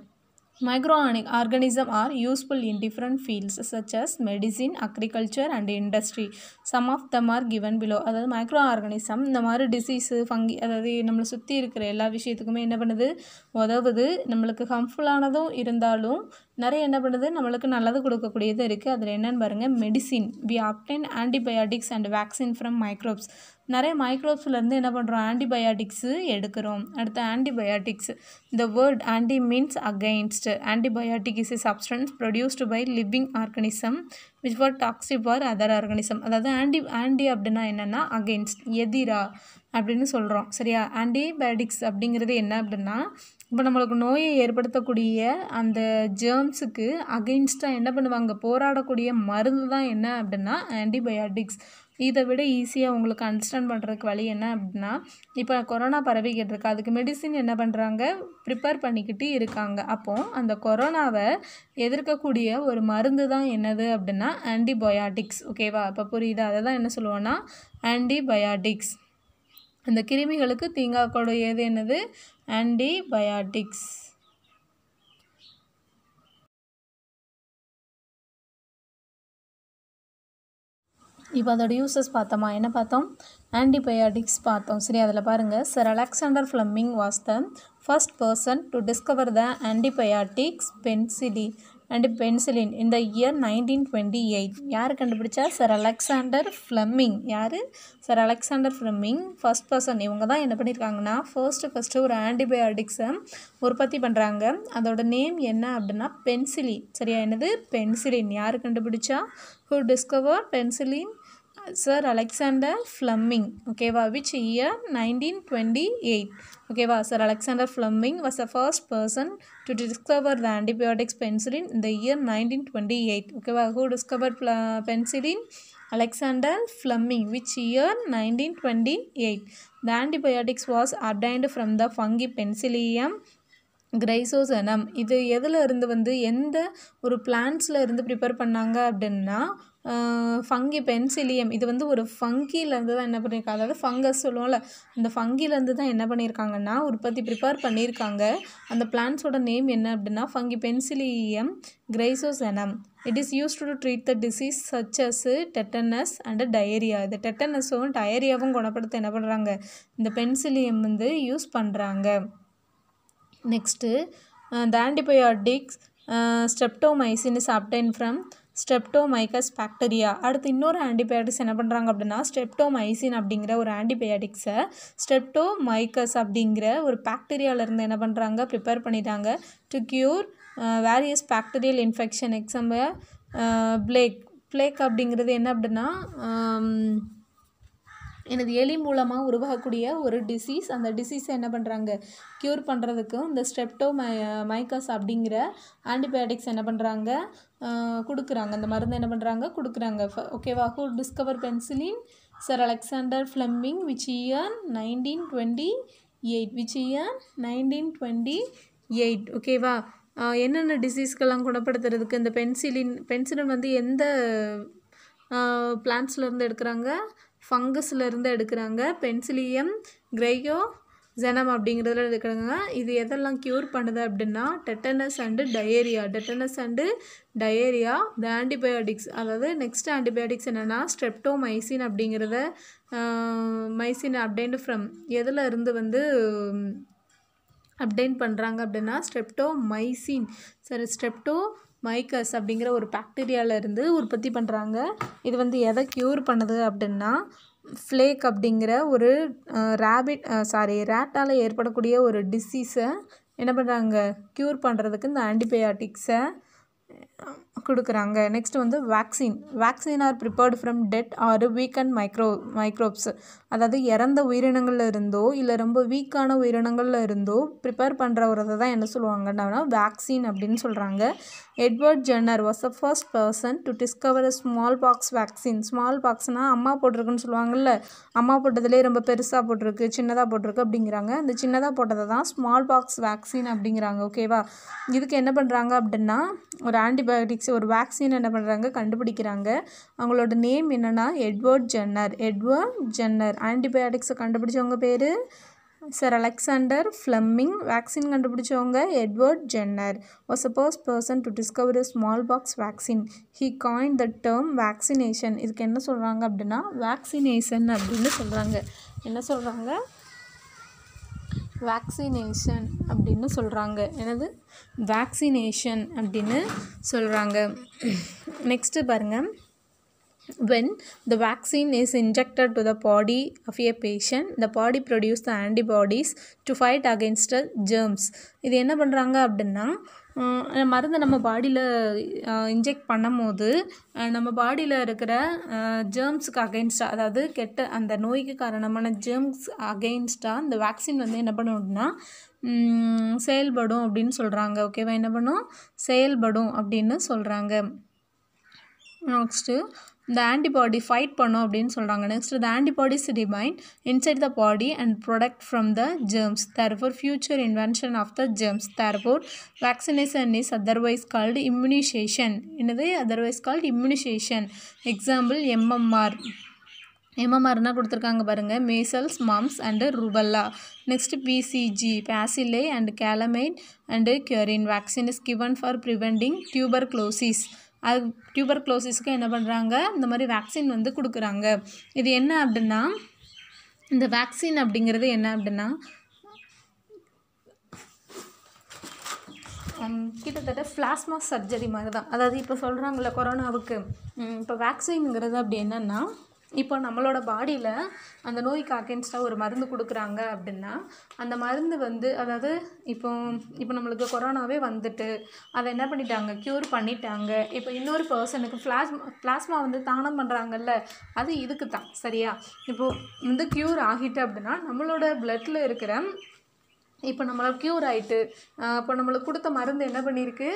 microorganism are useful in different fields such as medicine agriculture and industry some of them are given below அதாவது மைக்ரோ ஆர்கனிசம் இந்த மாதிரி டிசீஸு ஃபங்கி அதாவது நம்மளை சுற்றி இருக்கிற எல்லா விஷயத்துக்குமே என்ன பண்ணுது உதவுது நம்மளுக்கு ஹம்ஃபுல்லானதும் இருந்தாலும் நிறைய என்ன பண்ணுது நம்மளுக்கு நல்லது கொடுக்கக்கூடியது இருக்குது அதில் என்னென்னு பாருங்கள் medicine we obtain antibiotics and vaccine from microbes நிறைய மைக்ரோப்ஸ்லேருந்து என்ன பண்ணுறோம் ஆன்டிபயாட்டிக்ஸு எடுக்கிறோம் அடுத்து antibiotics the word anti means against antibiotic is a substance produced by living organism which for toxic for other organism அதாவது ஆன்டி ஆன்டி அப்படின்னா என்னென்னா against எதிரா அப்படின்னு சொல்கிறோம் சரியா ஆன்டிபயாட்டிக்ஸ் அப்படிங்கிறது என்ன அப்படின்னா இப்போ நம்மளுக்கு நோயை ஏற்படுத்தக்கூடிய அந்த ஜேர்ம்ஸுக்கு அகெயின்ஸ்டாக என்ன பண்ணுவாங்க போராடக்கூடிய மருந்து தான் என்ன அப்படின்னா ஆன்டிபயாட்டிக்ஸ் இதை விட ஈஸியாக உங்களுக்கு அண்டர்ஸ்டாண்ட் பண்ணுறதுக்கு வழி என்ன அப்படின்னா இப்போ கொரோனா பரவிக்கிட்டு இருக்கு அதுக்கு மெடிசின் என்ன பண்ணுறாங்க ப்ரிப்பேர் பண்ணிக்கிட்டு இருக்காங்க அப்போது அந்த கொரோனாவை எதிர்க்கக்கூடிய ஒரு மருந்து தான் என்னது அப்படின்னா ஆன்டிபயாட்டிக்ஸ் ஓகேவா இப்போ புரியுது அதை தான் என்ன சொல்லுவோன்னா ஆன்டிபயாட்டிக்ஸ் அந்த கிருமிகளுக்கு ஏது என்னது ஆன்டிபயாட்டிக்ஸ் இப்போ அதோடய யூசஸ் பார்த்தோமா என்ன பார்த்தோம் ஆன்டிபயாட்டிக்ஸ் பார்த்தோம் சரி அதில் பாருங்கள் sir Alexander Fleming was the person to discover the antibiotics penicillin and penicillin in the year nineteen twenty eight யார் கண்டுபிடிச்சா சார் அலெக்சாண்டர் ஃப்ளம்மிங் யார் sir Alexander Fleming first person இவங்க தான் என்ன பண்ணியிருக்காங்கன்னா ஃபர்ஸ்ட்டு ஃபஸ்ட்டு ஒரு ஆன்டிபயோட்டிக்ஸை உற்பத்தி பண்ணுறாங்க அதோட நேம் என்ன அப்படின்னா பென்சிலின் சரியா என்னது பென்சிலின் யார் கண்டுபிடிச்சா who discover penicillin sir Alexander Fleming ஓகேவா which year nineteen twenty eight ஓகேவா sir Alexander Fleming was a first person to discover the antibiotics penicillin in the year nineteen twenty eight ஓகேவா who discover penicillin Alexander Fleming which year nineteen twenty eight the antibiotics was obtained from the fungi penicillium chrysogenum இது எதில் இருந்து வந்து எந்த ஒரு பிளான்ஸில் இருந்து prepare பண்ணாங்க அப்படின்னா ஃபங்கி பென்சிலியம் இது வந்து ஒரு ஃபங்கிலேருந்து தான் என்ன பண்ணியிருக்காங்க அதாவது ஃபங்கஸ் சொல்லுவோம்ல அந்த ஃபங்கிலேருந்து தான் என்ன பண்ணியிருக்காங்கன்னா உற்பத்தி ப்ரிப்பேர் பண்ணியிருக்காங்க அந்த பிளான்ஸோட நேம் என்ன அப்படின்னா fungi penicillium chrysogenum it is use to treat the disease such tetanus and diarrhoea இது டெட்டனஸும் டயரியாவும் குணப்படுத்த என்ன பண்ணுறாங்க இந்த பென்சிலியம் வந்து யூஸ் பண்ணுறாங்க next the antibiotics streptomycin is obtain from streptomyces bacteria அடுத்து இன்னொரு ஆன்டிபயோட்டிக்ஸ் என்ன பண்ணுறாங்க அப்படின்னா ஸ்டெப்டோமைசின் அப்படிங்கிற ஒரு ஆன்டிபயோட்டிக்ஸை ஸ்டெப்டோமைக்கஸ் அப்படிங்கிற ஒரு பாக்டீரியாவிலேருந்து என்ன பண்ணுறாங்க ப்ரிப்பேர் பண்ணிட்டாங்க to cure various bacterial infection example plague plague அப்படிங்கிறது என்ன அப்படின்னா எனது எலி மூலமாக உருவாகக்கூடிய ஒரு டிசீஸ் அந்த டிசீஸை என்ன பண்ணுறாங்க க்யூர் பண்ணுறதுக்கும் இந்த ஸ்டெப்டோ மை மைக்கஸ் அப்படிங்கிற ஆன்டிபயோட்டிக்ஸ் என்ன பண்ணுறாங்க கொடுக்குறாங்க அந்த மருந்து என்ன பண்ணுறாங்க கொடுக்குறாங்க ஓகேவா who discover penicillin sir Alexander Fleming which year nineteen twenty eight which year nineteen twenty eight ஓகேவா என்னென்ன டிசீஸ்க்கெல்லாம் குணப்படுத்துறதுக்கு இந்த பென்சிலின் பென்சிலின் வந்து எந்த பிளான்ஸ்லேருந்து எடுக்கிறாங்க ஃபங்கஸ்லேருந்து எடுக்கிறாங்க பென்சிலியம் கிரையோ ஜெனம் அப்படிங்கிறதுல இருக்கிறாங்க இது எதெல்லாம் க்யூர் பண்ணுது அப்படின்னா tetanus and diarrhoea tetanus and diarrhoea the antibiotics அதாவது நெக்ஸ்ட் ஆன்டிபயோட்டிக்ஸ் என்னென்னா ஸ்ட்ரெப்டோமைசின் அப்படிங்கிறத மைசின் அப்டேண்டு ஃப்ரம் எதில் இருந்து வந்து அப்டேன் பண்ணுறாங்க அப்படின்னா ஸ்ட்ரெப்டோ மைசின் சரி ஸ்ட்ரெப்டோ மைக்கஸ் அப்படிங்கிற ஒரு இருந்து உற்பத்தி பண்ணுறாங்க இது வந்து எதை க்யூர் பண்ணுது அப்படின்னா ஃப்ளேக் அப்படிங்கிற ஒரு ரேபிட் சாரி ரேட்டால் ஏற்படக்கூடிய ஒரு டிசீஸை என்ன பண்ணுறாங்க க்யூர் பண்ணுறதுக்கு இந்த ஆன்டிபயாட்டிக்ஸை கொடுக்குறாங்க நெக்ஸ்ட் வந்து vaccine vaccine are prepared from dead or and micro microbes அதாவது இறந்த உயிரினங்களில் இருந்தோ இல்லை ரொம்ப வீக்கான உயிரினங்களில் இருந்தோ ப்ரிப்பேர் பண்ணுற ஒரு தான் என்ன சொல்லுவாங்கன்னா வேக்சின் அப்படின்னு சொல்கிறாங்க Edward Jenner was a first person to discover a smallpox vaccine small பாக்ஸ்னால் அம்மா போட்டிருக்குன்னு சொல்லுவாங்கல்ல அம்மா போட்டதுலேயே ரொம்ப பெருசாக போட்டிருக்கு சின்னதாக போட்டிருக்கு அப்படிங்கிறாங்க அந்த சின்னதாக போட்டதை தான் ஸ்மால் பாக்ஸ் வேக்சின் அப்படிங்கிறாங்க ஓகேவா இதுக்கு என்ன பண்ணுறாங்க அப்படின்னா ஒரு ஆன்டிபயோட்டிக்ஸ் ஒரு வேக்சின் என்ன பண்ணுறாங்க கண்டுபிடிக்கிறாங்க அவங்களோட நேம் என்னென்னா எட்வர்ட் ஜென்னர் எட்வர்ட் ஜென்னர் ஆன்டிபயோட்டிக்ஸை கண்டுபிடிச்சவங்க பேர் சார் அலெக்சாண்டர் ஃப்ளம்மிங் வேக்சின் கண்டுபிடிச்சவங்க Edward Jenner was a first person to discover smallpox vaccine he coin the term vaccination இதுக்கு என்ன சொல்கிறாங்க அப்படின்னா வேக்சினேஷன் அப்படின்னு சொல்கிறாங்க என்ன சொல்கிறாங்க வேக்சினேஷன் அப்படின்னு சொல்கிறாங்க எனது வேக்சினேஷன் அப்படின்னு சொல்கிறாங்க நெக்ஸ்ட்டு பாருங்கள் when the vaccine is injected to the body of a patient the body produce the antibodies to fight against the germs இது என்ன பண்ணுறாங்க அப்படின்னா மருந்தை நம்ம பாடியில் இன்ஜெக்ட் பண்ணும் போது நம்ம பாடியில் இருக்கிற ஜேர்ம்ஸுக்கு அகெயின்ஸ்டாக அதாவது கெட்ட அந்த நோய்க்கு காரணமான ஜேர்ம்ஸ் அகெயின்ஸ்டாக அந்த வேக்சின் வந்து என்ன பண்ணணும்னா செயல்படும் அப்படின்னு சொல்கிறாங்க ஓகேவா என்ன பண்ணும் செயல்படும் அப்படின்னு சொல்கிறாங்க நெக்ஸ்ட்டு இந்த ஆன்டிபாடி ஃபைட் பண்ணும் அப்படின்னு சொல்கிறாங்க next the antibodies remain inside the body and protect from the germs therefore future invention of the germs therefore vaccination is otherwise called immunisation என்னது otherwise called immunisation example MMR எம்எம்ஆர்னா கொடுத்துருக்காங்க பாருங்கள் measles mumps and rubella next BCG bacille and Calmette and Guerin vaccine is given for preventing tuberculosis அது tuber க்ளோசிஸ்க்கு என்ன பண்ணுறாங்க இந்த மாதிரி vaccine வந்து கொடுக்குறாங்க இது என்ன அப்படின்னா இந்த வேக்சின் அப்படிங்கிறது என்ன அப்படின்னா கிட்டத்தட்ட பிளாஸ்மா சர்ஜரி மாதிரி தான் அதாவது இப்போ சொல்கிறாங்களே கொரோனாவுக்கு இப்போ வேக்சினுங்கிறது அப்படி என்னென்னா இப்போ நம்மளோட பாடியில் அந்த நோய்க்கு அகேன்ஸ்டாக ஒரு மருந்து கொடுக்குறாங்க அப்படின்னா அந்த மருந்து வந்து அதாவது இப்போ இப்போ நம்மளுக்கு கொரோனாவே வந்துட்டு அதை என்ன பண்ணிட்டாங்க க்யூர் பண்ணிட்டாங்க இப்போ இன்னொரு பர்சனுக்கு பிளாஸ்மா பிளாஸ்மா வந்து தானம் பண்ணுறாங்கல்ல அது இதுக்கு தான் சரியா இப்போது வந்து க்யூர் ஆகிட்டு அப்படின்னா நம்மளோட பிளட்டில் இருக்கிற இப்போ நம்மளை க்யூர் ஆகிட்டு இப்போ நம்மளுக்கு கொடுத்த மருந்து என்ன பண்ணியிருக்கு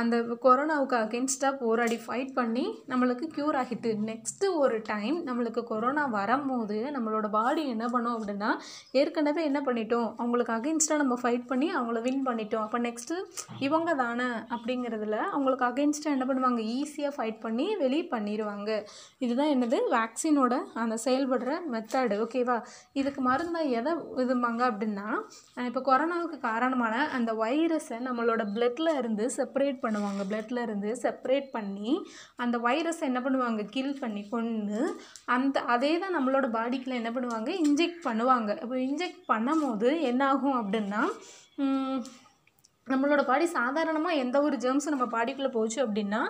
அந்த கொரோனாவுக்கு அகென்ஸ்டாக போராடி ஃபைட் பண்ணி நம்மளுக்கு க்யூர் ஆகிட்டு நெக்ஸ்ட்டு ஒரு டைம் நம்மளுக்கு கொரோனா வரும்போது நம்மளோட பாடி என்ன பண்ணோம் அப்படின்னா ஏற்கனவே என்ன பண்ணிட்டோம் அவங்களுக்கு அகென்ஸ்டாக நம்ம ஃபைட் பண்ணி அவங்கள வின் பண்ணிட்டோம் அப்போ நெக்ஸ்ட்டு இவங்க தானே அப்படிங்கிறதுல அவங்களுக்கு அகென்ஸ்டாக என்ன பண்ணுவாங்க ஈஸியாக ஃபைட் பண்ணி வெளியே பண்ணிடுவாங்க இதுதான் என்னது வேக்சினோட அந்த செயல்படுற மெத்தடு ஓகேவா இதுக்கு மருந்தாக எதை இதுமாங்க அப்படின்னா இப்போ கொரோனாவுக்கு காரணமான அந்த வைரஸை நம்மளோட பிளட்டில் இருந்து செப்பரேட் பண்ணுவாங்க இருந்து செப்பரேட் பண்ணி அந்த வைரஸை என்ன பண்ணுவாங்க கில் பண்ணி கொண்டு அந்த அதே தான் நம்மளோட பாடிக்குள்ள என்ன பண்ணுவாங்க இன்ஜெக்ட் பண்ணுவாங்க இப்போ இன்ஜெக்ட் பண்ணும் போது என்னாகும் அப்படின்னா நம்மளோட பாடி சாதாரணமாக எந்த ஒரு ஜேர்ம்ஸ் நம்ம பாடிக்குள்ளே போச்சு அப்படின்னா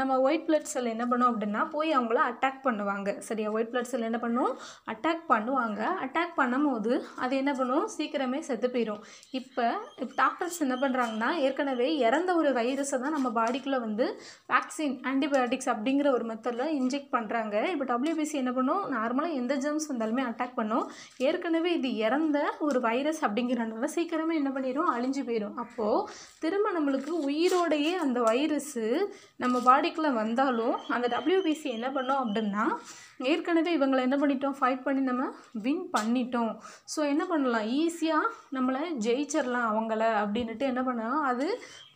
நம்ம ஒயிட் பிளட் செல் என்ன பண்ணோம் அப்படின்னா போய் அவங்கள அட்டாக் பண்ணுவாங்க சரியா ஒயிட் பிளட் செல் என்ன பண்ணும் அட்டாக் பண்ணுவாங்க அட்டாக் பண்ணும்போது அது என்ன பண்ணும் சீக்கிரமே செத்து போயிடும் இப்போ டாக்டர்ஸ் என்ன பண்ணுறாங்கன்னா ஏற்கனவே இறந்த ஒரு வைரஸை தான் நம்ம பாடிக்குள்ளே வந்து வேக்சின் ஆன்டிபயோட்டிக்ஸ் அப்படிங்கிற ஒரு மெத்தடில் இன்ஜெக்ட் பண்ணுறாங்க இப்போ டபிள்யூபிசி என்ன பண்ணும் நார்மலாக எந்த ஜேர்ம்ஸ் வந்தாலுமே அட்டாக் பண்ணும் ஏற்கனவே இது இறந்த ஒரு வைரஸ் அப்படிங்கிறனால சீக்கிரமே என்ன பண்ணிடும் அழிஞ்சு போயிடும் அப்போது திரும்ப நம்மளுக்கு உயிரோடையே அந்த வைரஸ்ஸு நம்ம பாடிக்குள்ளே வந்தாலும் அந்த டபிள்யூபிசி என்ன பண்ணோம் அப்படின்னா ஏற்கனவே இவங்களை என்ன பண்ணிட்டோம் ஃபைட் பண்ணி நம்ம வின் பண்ணிட்டோம் ஸோ என்ன பண்ணலாம் ஈஸியாக நம்மளை ஜெயிச்சிடலாம் அவங்கள அப்படின்ட்டு என்ன பண்ணலாம் அது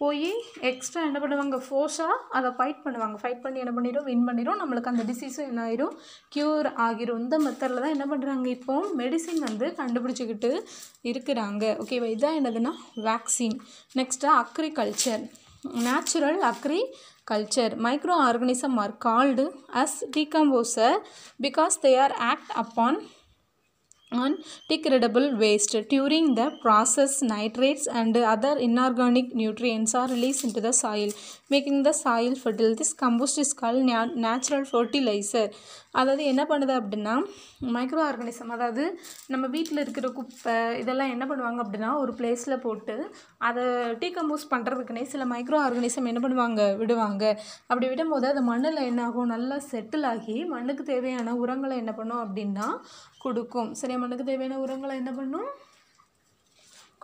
போய் எக்ஸ்ட்ரா என்ன பண்ணுவாங்க ஃபோர்ஸாக அதை ஃபைட் பண்ணுவாங்க ஃபைட் பண்ணி என்ன பண்ணிடும் வின் பண்ணிடும் நம்மளுக்கு அந்த டிசீஸும் என்ன ஆயிரும் க்யூர் ஆகிரும் இந்த மெத்தடில் தான் என்ன பண்ணுறாங்க இப்போ மெடிசின் வந்து கண்டுபிடிச்சிக்கிட்டு இருக்கிறாங்க ஓகேவா இதுதான் என்னதுன்னா vaccine next agriculture natural agriculture microorganisms are called as decomposer because they are act upon on degradable waste during the process nitrates and other inorganic nutrients are released into the soil making the soil fertile this compost is called natural fertilizer அதாவது என்ன பண்ணுது அப்படின்னா micro organism அதாவது நம்ம வீட்டில் இருக்கிற குப்பை இதெல்லாம் என்ன பண்ணுவாங்க அப்படின்னா ஒரு பிளேஸில் போட்டு அதை டீகம்போஸ் பண்ணுறதுக்குனே சில மைக்ரோ ஆர்கானிசம் என்ன பண்ணுவாங்க விடுவாங்க அப்படி விடும்போது அது மண்ணில் என்ன ஆகும் நல்லா செட்டில் ஆகி மண்ணுக்கு தேவையான உரங்களை என்ன பண்ணும் அப்படின்னா கொடுக்கும் சரியா மண்ணுக்கு தேவையான உரங்களை என்ன பண்ணும்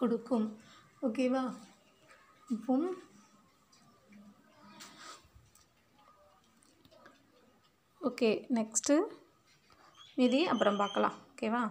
கொடுக்கும் ஓகேவா இப்போ ஓகே நெக்ஸ்ட்டு மீதி அப்புறம் பார்க்கலாம் ஓகேவா